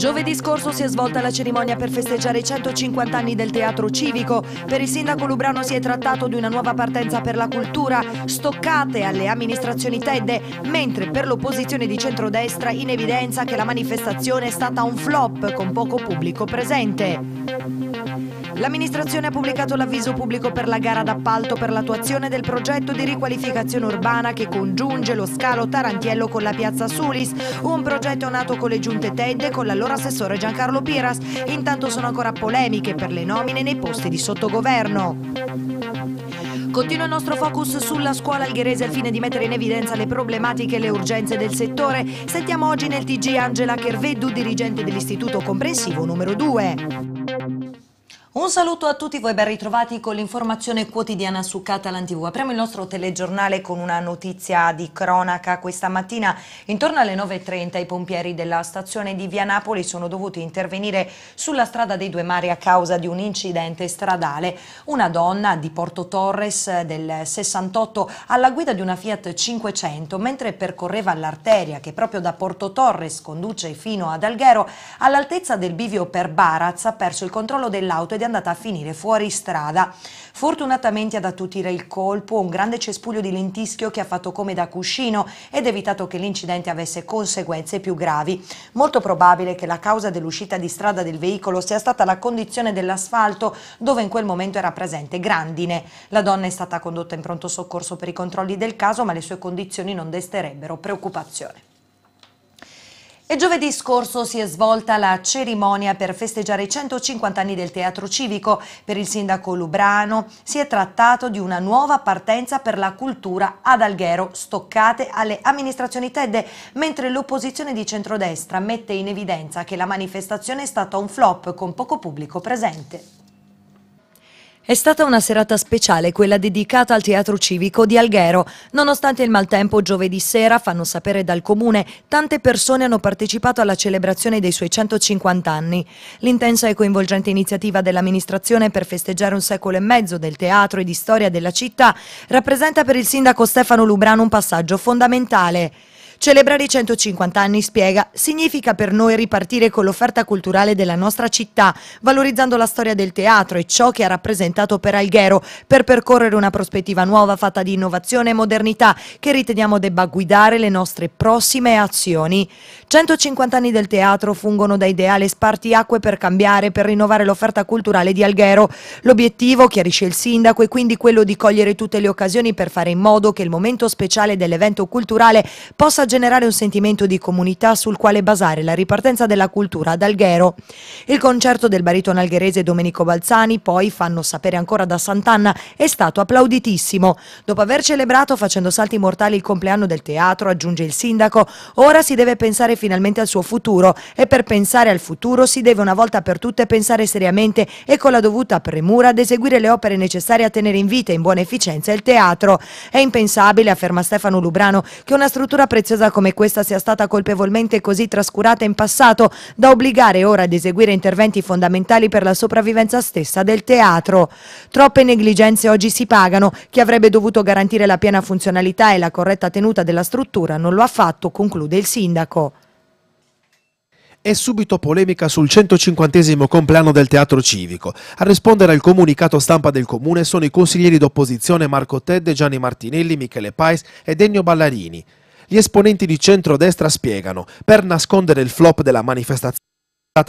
Giovedì scorso si è svolta la cerimonia per festeggiare i 150 anni del teatro civico. Per il sindaco Lubrano si è trattato di una nuova partenza per la cultura, stoccate alle amministrazioni Tedde, mentre per l'opposizione di centrodestra in evidenza che la manifestazione è stata un flop con poco pubblico presente. L'amministrazione ha pubblicato l'avviso pubblico per la gara d'appalto per l'attuazione del progetto di riqualificazione urbana che congiunge lo scalo Tarantiello con la piazza Sulis, un progetto nato con le giunte TED e con l'allora assessore Giancarlo Piras. Intanto sono ancora polemiche per le nomine nei posti di sottogoverno. Continua il nostro focus sulla scuola algherese al fine di mettere in evidenza le problematiche e le urgenze del settore. Sentiamo oggi nel TG Angela Chervedu, dirigente dell'Istituto Comprensivo numero 2. Un saluto a tutti voi ben ritrovati con l'informazione quotidiana su Catalan TV. Apriamo il nostro telegiornale con una notizia di cronaca. Questa mattina intorno alle 9.30 i pompieri della stazione di Via Napoli sono dovuti intervenire sulla strada dei due mari a causa di un incidente stradale. Una donna di Porto Torres del 68 alla guida di una Fiat 500 mentre percorreva l'arteria che proprio da Porto Torres conduce fino ad Alghero all'altezza del bivio per Baraz ha perso il controllo dell'auto ed è andata a finire fuori strada. Fortunatamente ad attutire il colpo un grande cespuglio di lentischio che ha fatto come da cuscino ed evitato che l'incidente avesse conseguenze più gravi. Molto probabile che la causa dell'uscita di strada del veicolo sia stata la condizione dell'asfalto dove in quel momento era presente grandine. La donna è stata condotta in pronto soccorso per i controlli del caso ma le sue condizioni non desterebbero preoccupazione. E giovedì scorso si è svolta la cerimonia per festeggiare i 150 anni del teatro civico. Per il sindaco Lubrano si è trattato di una nuova partenza per la cultura ad Alghero, stoccate alle amministrazioni TED, mentre l'opposizione di centrodestra mette in evidenza che la manifestazione è stata un flop con poco pubblico presente. È stata una serata speciale quella dedicata al teatro civico di Alghero. Nonostante il maltempo giovedì sera, fanno sapere dal comune, tante persone hanno partecipato alla celebrazione dei suoi 150 anni. L'intensa e coinvolgente iniziativa dell'amministrazione per festeggiare un secolo e mezzo del teatro e di storia della città rappresenta per il sindaco Stefano Lubrano un passaggio fondamentale. Celebrare i 150 anni, spiega, significa per noi ripartire con l'offerta culturale della nostra città, valorizzando la storia del teatro e ciò che ha rappresentato per Alghero, per percorrere una prospettiva nuova fatta di innovazione e modernità che riteniamo debba guidare le nostre prossime azioni. 150 anni del teatro fungono da ideale spartiacque per cambiare, per rinnovare l'offerta culturale di Alghero. L'obiettivo, chiarisce il sindaco, è quindi quello di cogliere tutte le occasioni per fare in modo che il momento speciale dell'evento culturale possa generare un sentimento di comunità sul quale basare la ripartenza della cultura ad Alghero. Il concerto del baritono algherese Domenico Balzani, poi, fanno sapere ancora da Sant'Anna, è stato applauditissimo. Dopo aver celebrato facendo salti mortali il compleanno del teatro, aggiunge il sindaco, ora si deve pensare finalmente al suo futuro e per pensare al futuro si deve una volta per tutte pensare seriamente e con la dovuta premura ad eseguire le opere necessarie a tenere in vita in buona efficienza il teatro. È impensabile, afferma Stefano Lubrano, che una struttura preziosa casa come questa sia stata colpevolmente così trascurata in passato da obbligare ora ad eseguire interventi fondamentali per la sopravvivenza stessa del teatro. Troppe negligenze oggi si pagano, chi avrebbe dovuto garantire la piena funzionalità e la corretta tenuta della struttura non lo ha fatto, conclude il sindaco. È subito polemica sul 150 compleanno del Teatro Civico. A rispondere al comunicato stampa del Comune sono i consiglieri d'opposizione Marco Ted, Gianni Martinelli, Michele Pais e Ennio Ballarini. Gli esponenti di centrodestra spiegano, per nascondere il flop della manifestazione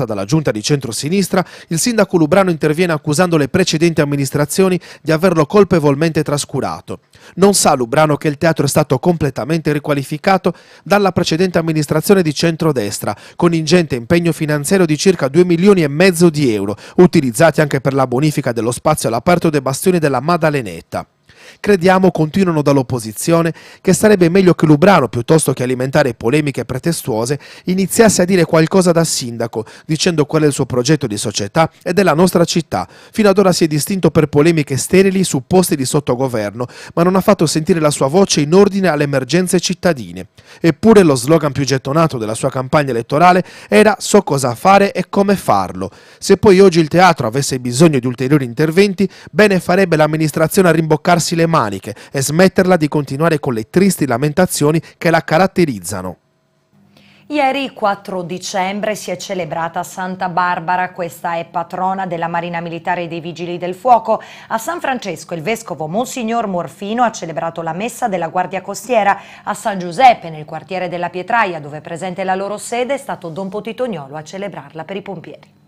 dalla giunta di centrosinistra, il sindaco Lubrano interviene accusando le precedenti amministrazioni di averlo colpevolmente trascurato. Non sa Lubrano che il teatro è stato completamente riqualificato dalla precedente amministrazione di centrodestra, con ingente impegno finanziario di circa 2 milioni e mezzo di euro, utilizzati anche per la bonifica dello spazio all'aperto dei bastioni della Madalenetta crediamo continuano dall'opposizione che sarebbe meglio che Lubrano, piuttosto che alimentare polemiche pretestuose, iniziasse a dire qualcosa da sindaco, dicendo qual è il suo progetto di società e della nostra città. Fino ad ora si è distinto per polemiche sterili su posti di sottogoverno, ma non ha fatto sentire la sua voce in ordine alle emergenze cittadine. Eppure lo slogan più gettonato della sua campagna elettorale era so cosa fare e come farlo. Se poi oggi il teatro avesse bisogno di ulteriori interventi, bene farebbe l'amministrazione a rimboccarsi le le maniche e smetterla di continuare con le tristi lamentazioni che la caratterizzano. Ieri 4 dicembre si è celebrata Santa Barbara, questa è patrona della Marina Militare e dei Vigili del Fuoco. A San Francesco il vescovo Monsignor Morfino ha celebrato la messa della Guardia Costiera. A San Giuseppe, nel quartiere della Pietraia, dove è presente la loro sede, è stato Don Potitognolo a celebrarla per i pompieri.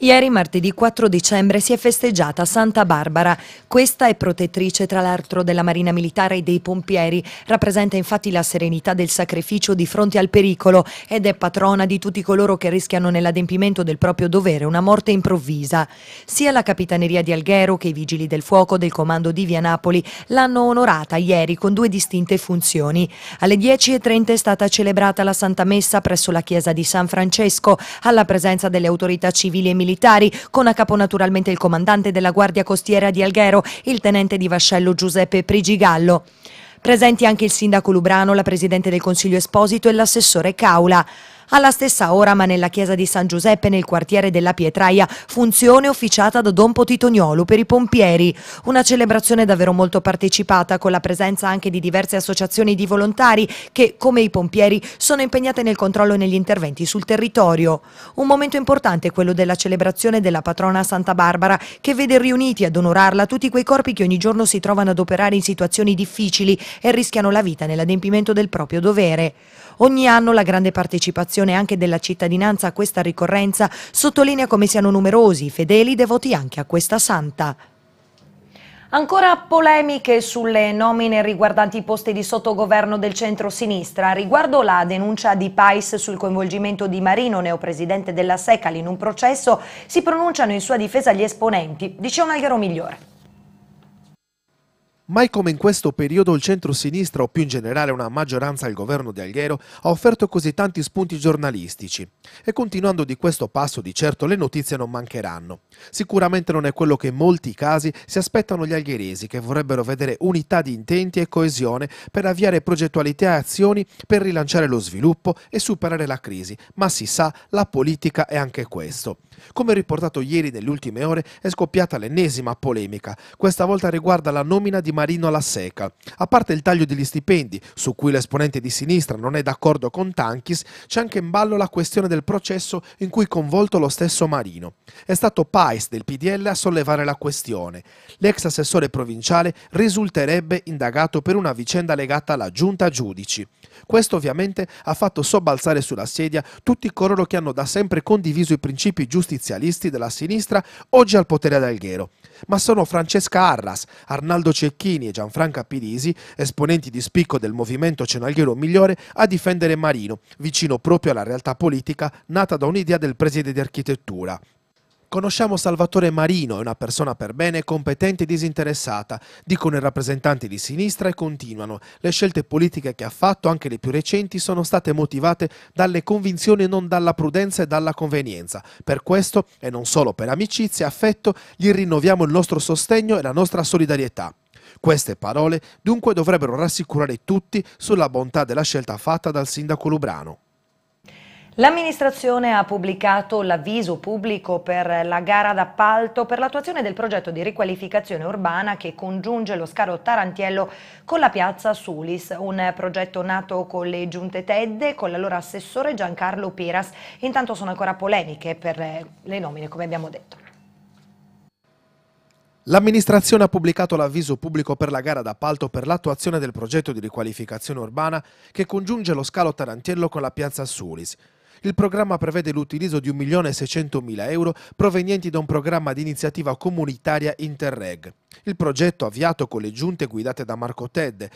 Ieri martedì 4 dicembre si è festeggiata Santa Barbara. Questa è protettrice tra l'altro della Marina Militare e dei Pompieri, rappresenta infatti la serenità del sacrificio di fronte al pericolo ed è patrona di tutti coloro che rischiano nell'adempimento del proprio dovere una morte improvvisa. Sia la Capitaneria di Alghero che i Vigili del Fuoco del Comando di Via Napoli l'hanno onorata ieri con due distinte funzioni. Alle 10.30 è stata celebrata la Santa Messa presso la Chiesa di San Francesco alla presenza delle autorità civili e militari militari, con a capo naturalmente il comandante della Guardia Costiera di Alghero, il tenente di vascello Giuseppe Prigigallo. Presenti anche il sindaco Lubrano, la presidente del Consiglio Esposito e l'assessore Caula. Alla stessa ora, ma nella chiesa di San Giuseppe nel quartiere della Pietraia, funzione officiata da Don Potitognolo per i pompieri. Una celebrazione davvero molto partecipata con la presenza anche di diverse associazioni di volontari che, come i pompieri, sono impegnate nel controllo e negli interventi sul territorio. Un momento importante è quello della celebrazione della patrona Santa Barbara che vede riuniti ad onorarla tutti quei corpi che ogni giorno si trovano ad operare in situazioni difficili e rischiano la vita nell'adempimento del proprio dovere. Ogni anno la grande partecipazione anche della cittadinanza a questa ricorrenza sottolinea come siano numerosi i fedeli devoti anche a questa santa. Ancora polemiche sulle nomine riguardanti i posti di sottogoverno del centro-sinistra. Riguardo la denuncia di Pais sul coinvolgimento di Marino, neopresidente della Secali, in un processo, si pronunciano in sua difesa gli esponenti. Dice un alghero migliore. Mai come in questo periodo il centro-sinistra o più in generale una maggioranza al governo di Alghero ha offerto così tanti spunti giornalistici e continuando di questo passo di certo le notizie non mancheranno. Sicuramente non è quello che in molti casi si aspettano gli algheresi che vorrebbero vedere unità di intenti e coesione per avviare progettualità e azioni per rilanciare lo sviluppo e superare la crisi, ma si sa la politica è anche questo. Come riportato ieri nelle ultime ore è scoppiata l'ennesima polemica, questa volta riguarda la nomina di Marino alla Seca. A parte il taglio degli stipendi, su cui l'esponente di sinistra non è d'accordo con Tanchis, c'è anche in ballo la questione del processo in cui è coinvolto lo stesso Marino. È stato Pais del PDL a sollevare la questione. L'ex assessore provinciale risulterebbe indagato per una vicenda legata alla giunta giudici. Questo ovviamente ha fatto sobbalzare sulla sedia tutti coloro che hanno da sempre condiviso i principi giustizialisti della sinistra oggi al potere ad Alghero. Ma sono Francesca Arras, Arnaldo Cecchini, Franchini e Gianfranca Pirisi, esponenti di spicco del movimento Cenalghero Migliore, a difendere Marino, vicino proprio alla realtà politica nata da un'idea del preside di architettura, Conosciamo Salvatore Marino, è una persona per bene, competente e disinteressata, dicono i rappresentanti di sinistra e continuano. Le scelte politiche che ha fatto, anche le più recenti, sono state motivate dalle convinzioni e non dalla prudenza e dalla convenienza. Per questo, e non solo per amicizia e affetto, gli rinnoviamo il nostro sostegno e la nostra solidarietà. Queste parole dunque dovrebbero rassicurare tutti sulla bontà della scelta fatta dal sindaco Lubrano. L'amministrazione ha pubblicato l'avviso pubblico per la gara d'appalto per l'attuazione del progetto di riqualificazione urbana che congiunge lo scalo Tarantiello con la piazza Sulis, un progetto nato con le giunte Tedde con l'allora assessore Giancarlo Piras. Intanto sono ancora polemiche per le nomine, come abbiamo detto. L'amministrazione ha pubblicato l'avviso pubblico per la gara d'appalto per l'attuazione del progetto di riqualificazione urbana che congiunge lo scalo Tarantiello con la piazza Sulis. Il programma prevede l'utilizzo di 1.600.000 euro provenienti da un programma di iniziativa comunitaria Interreg. Il progetto, avviato con le giunte guidate da Marco Tedde,